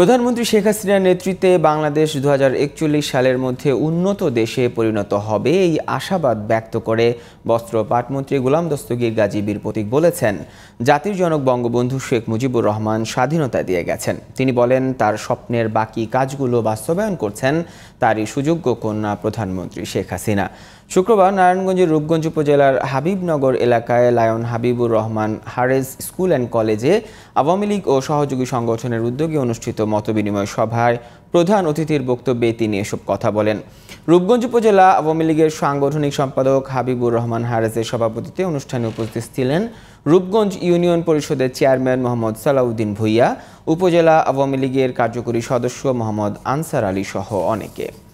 প্রধানমন্ত্রী শেখ হাসিনার নেতৃত্বে বাংলাদেশ দু সালের মধ্যে উন্নত দেশে পরিণত হবে এই আশাবাদ ব্যক্ত করে বস্ত্র পাটমন্ত্রী গোলাম দস্তগীর গাজী বীর প্রতীক বলেছেন জাতির জনক বঙ্গবন্ধু শেখ মুজিবুর রহমান স্বাধীনতা দিয়ে গেছেন তিনি বলেন তার স্বপ্নের বাকি কাজগুলো বাস্তবায়ন করছেন তারই সুযোগ্য কন্যা প্রধানমন্ত্রী শেখ হাসিনা শুক্রবার নারায়ণগঞ্জের রূপগঞ্জ উপজেলার হাবিবনগর এলাকায় lion Habibur Rahman Harez school and কলেজে আওয়ামী লীগ ও সহযোগী সংগঠনের উদ্যোগে অনুষ্ঠিত মতবিনিময় সভায় প্রধান অতিথির বক্তব্যে তিনি এসব কথা বলেন রূপগঞ্জ উপজেলা আওয়ামী লীগের সাংগঠনিক সম্পাদক হাবিবুর রহমান হারেজের সভাপতিতে অনুষ্ঠানে উপস্থিত ছিলেন রূপগঞ্জ ইউনিয়ন পরিষদের চেয়ারম্যান মোহাম্মদ সালাউদ্দিন ভুইয়া উপজেলা আওয়ামী লীগের কার্যকরী সদস্য মোহাম্মদ আনসার আলী সহ অনেকে